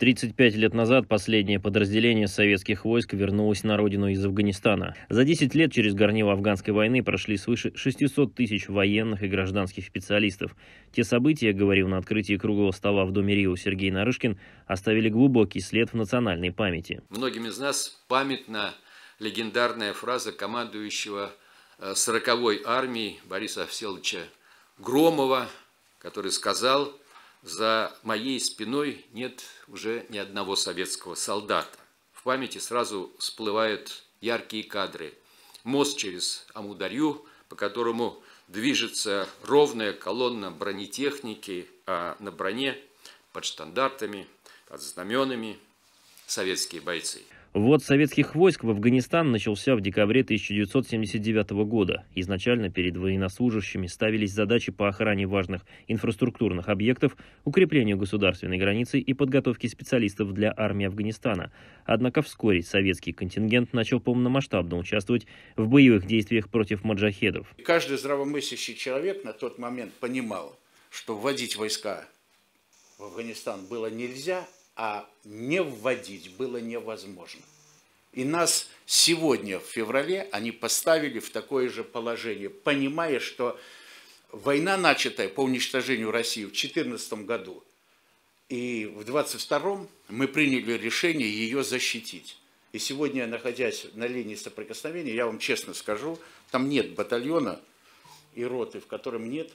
35 лет назад последнее подразделение советских войск вернулось на родину из Афганистана. За 10 лет через горнило афганской войны прошли свыше 600 тысяч военных и гражданских специалистов. Те события, говорил на открытии круглого стола в Доме Рио Сергей Нарышкин, оставили глубокий след в национальной памяти. Многим из нас памятна легендарная фраза командующего 40-й э, армии Бориса Овселовича Громова, который сказал – за моей спиной нет уже ни одного советского солдата. В памяти сразу всплывают яркие кадры. Мост через Амударью, по которому движется ровная колонна бронетехники, а на броне под штандартами, под знаменами советские бойцы. Ввод советских войск в Афганистан начался в декабре 1979 года. Изначально перед военнослужащими ставились задачи по охране важных инфраструктурных объектов, укреплению государственной границы и подготовке специалистов для армии Афганистана. Однако вскоре советский контингент начал полномасштабно участвовать в боевых действиях против маджахедов. Каждый здравомыслящий человек на тот момент понимал, что вводить войска в Афганистан было нельзя, а не вводить было невозможно. И нас сегодня, в феврале, они поставили в такое же положение, понимая, что война, начатая по уничтожению России в 2014 году, и в 22-м мы приняли решение ее защитить. И сегодня, находясь на линии соприкосновения, я вам честно скажу, там нет батальона и роты, в котором нет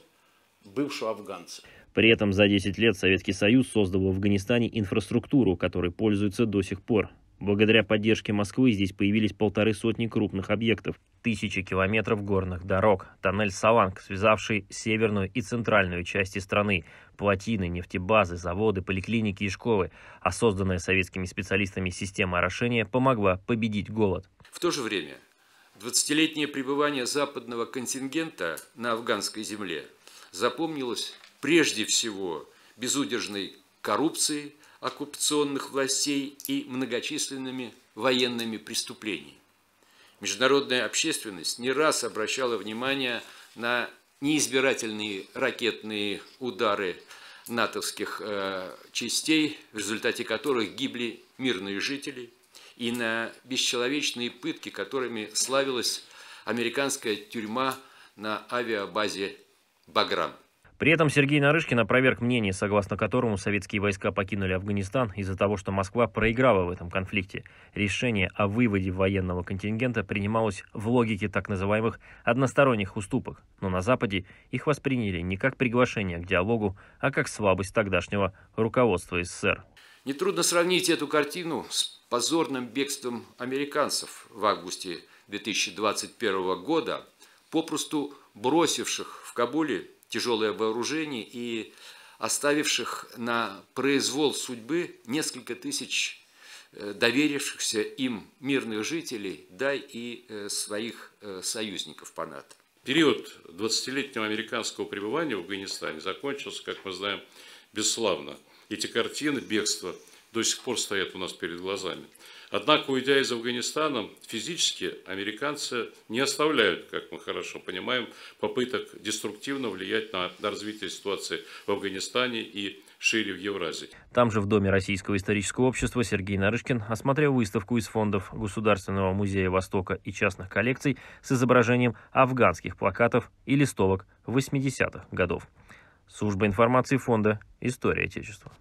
бывшего афганца. При этом за 10 лет Советский Союз создал в Афганистане инфраструктуру, которой пользуется до сих пор. Благодаря поддержке Москвы здесь появились полторы сотни крупных объектов, тысячи километров горных дорог, тоннель Саланг, связавший северную и центральную части страны, плотины, нефтебазы, заводы, поликлиники и школы, а созданная советскими специалистами система орошения помогла победить голод. В то же время 20-летнее пребывание западного контингента на афганской земле запомнилось прежде всего безудержной коррупцией оккупационных властей и многочисленными военными преступлениями. Международная общественность не раз обращала внимание на неизбирательные ракетные удары натовских э, частей, в результате которых гибли мирные жители, и на бесчеловечные пытки, которыми славилась американская тюрьма на авиабазе «Баграм». При этом Сергей Нарышкин опроверг мнение, согласно которому советские войска покинули Афганистан из-за того, что Москва проиграла в этом конфликте. Решение о выводе военного контингента принималось в логике так называемых односторонних уступок, но на Западе их восприняли не как приглашение к диалогу, а как слабость тогдашнего руководства СССР. Нетрудно сравнить эту картину с позорным бегством американцев в августе 2021 года, попросту бросивших в Кабуле тяжелое вооружение и оставивших на произвол судьбы несколько тысяч э, доверившихся им мирных жителей, да и э, своих э, союзников по НАТО. Период 20-летнего американского пребывания в Афганистане закончился, как мы знаем, бесславно. Эти картины бегства – до сих пор стоят у нас перед глазами. Однако, уйдя из Афганистана, физически американцы не оставляют, как мы хорошо понимаем, попыток деструктивно влиять на, на развитие ситуации в Афганистане и шире в Евразии. Там же в Доме Российского исторического общества Сергей Нарышкин осмотрел выставку из фондов Государственного музея Востока и частных коллекций с изображением афганских плакатов и листовок 80-х годов. Служба информации фонда «История Отечества».